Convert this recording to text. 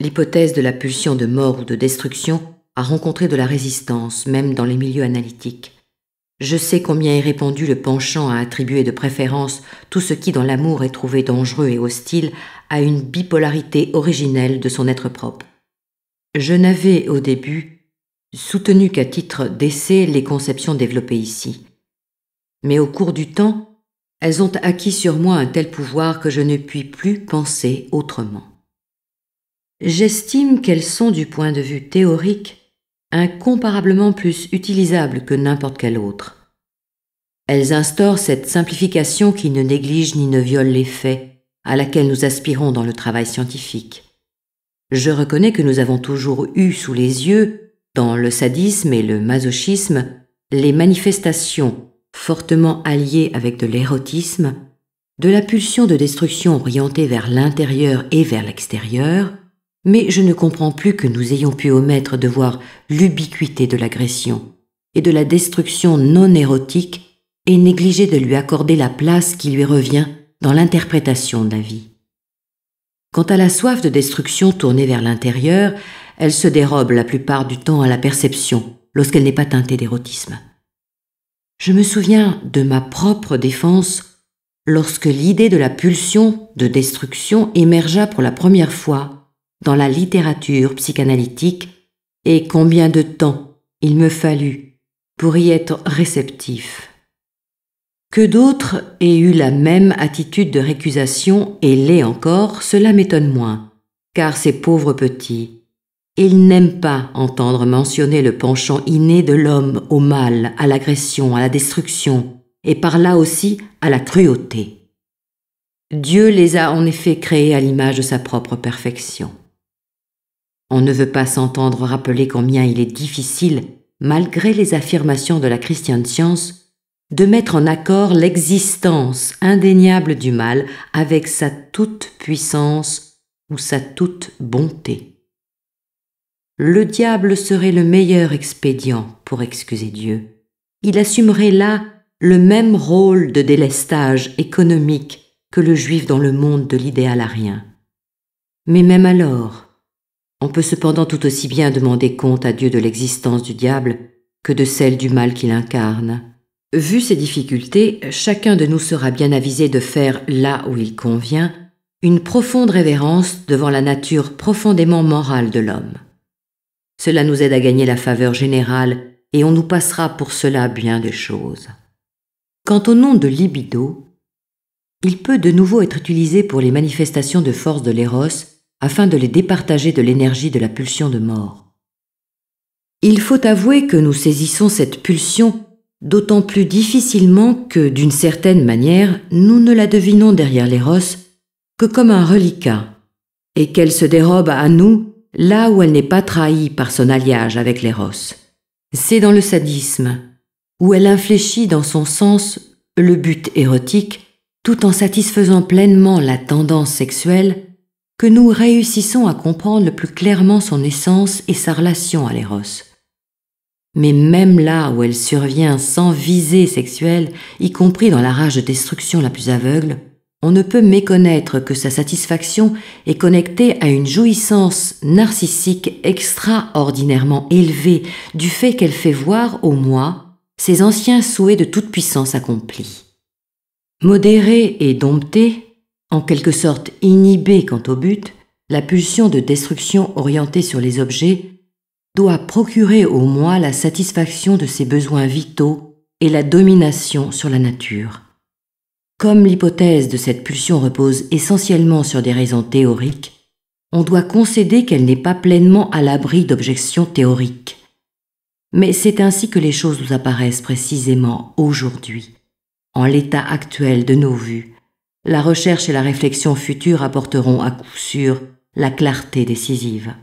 l'hypothèse de la pulsion de mort ou de destruction a rencontré de la résistance, même dans les milieux analytiques. Je sais combien est répandu le penchant à attribuer de préférence tout ce qui dans l'amour est trouvé dangereux et hostile à une bipolarité originelle de son être propre. Je n'avais au début soutenu qu'à titre d'essai les conceptions développées ici. Mais au cours du temps, elles ont acquis sur moi un tel pouvoir que je ne puis plus penser autrement j'estime qu'elles sont du point de vue théorique incomparablement plus utilisables que n'importe quelle autre. Elles instaurent cette simplification qui ne néglige ni ne viole les faits, à laquelle nous aspirons dans le travail scientifique. Je reconnais que nous avons toujours eu sous les yeux, dans le sadisme et le masochisme, les manifestations, fortement alliées avec de l'érotisme, de la pulsion de destruction orientée vers l'intérieur et vers l'extérieur, mais je ne comprends plus que nous ayons pu omettre de voir l'ubiquité de l'agression et de la destruction non érotique et négliger de lui accorder la place qui lui revient dans l'interprétation de la vie. Quant à la soif de destruction tournée vers l'intérieur, elle se dérobe la plupart du temps à la perception lorsqu'elle n'est pas teintée d'érotisme. Je me souviens de ma propre défense lorsque l'idée de la pulsion de destruction émergea pour la première fois dans la littérature psychanalytique et combien de temps il me fallut pour y être réceptif. Que d'autres aient eu la même attitude de récusation et l'aient encore, cela m'étonne moins, car ces pauvres petits, ils n'aiment pas entendre mentionner le penchant inné de l'homme au mal, à l'agression, à la destruction, et par là aussi à la cruauté. Dieu les a en effet créés à l'image de sa propre perfection. On ne veut pas s'entendre rappeler combien il est difficile, malgré les affirmations de la christiane Science, de mettre en accord l'existence indéniable du mal avec sa toute puissance ou sa toute bonté. Le diable serait le meilleur expédient pour excuser Dieu. Il assumerait là le même rôle de délestage économique que le juif dans le monde de l'idéal arien. Mais même alors, on peut cependant tout aussi bien demander compte à Dieu de l'existence du diable que de celle du mal qu'il incarne. Vu ces difficultés, chacun de nous sera bien avisé de faire, là où il convient, une profonde révérence devant la nature profondément morale de l'homme. Cela nous aide à gagner la faveur générale et on nous passera pour cela bien des choses. Quant au nom de libido, il peut de nouveau être utilisé pour les manifestations de force de l'éros afin de les départager de l'énergie de la pulsion de mort. Il faut avouer que nous saisissons cette pulsion d'autant plus difficilement que, d'une certaine manière, nous ne la devinons derrière les rosses que comme un reliquat, et qu'elle se dérobe à nous là où elle n'est pas trahie par son alliage avec les rosses. C'est dans le sadisme, où elle infléchit dans son sens le but érotique tout en satisfaisant pleinement la tendance sexuelle que nous réussissons à comprendre le plus clairement son essence et sa relation à l'éros. Mais même là où elle survient sans visée sexuelle, y compris dans la rage de destruction la plus aveugle, on ne peut méconnaître que sa satisfaction est connectée à une jouissance narcissique extraordinairement élevée du fait qu'elle fait voir au moi ses anciens souhaits de toute puissance accomplis. Modérée et domptée, en quelque sorte inhibée quant au but, la pulsion de destruction orientée sur les objets doit procurer au moins la satisfaction de ses besoins vitaux et la domination sur la nature. Comme l'hypothèse de cette pulsion repose essentiellement sur des raisons théoriques, on doit concéder qu'elle n'est pas pleinement à l'abri d'objections théoriques. Mais c'est ainsi que les choses nous apparaissent précisément aujourd'hui, en l'état actuel de nos vues, la recherche et la réflexion future apporteront à coup sûr la clarté décisive.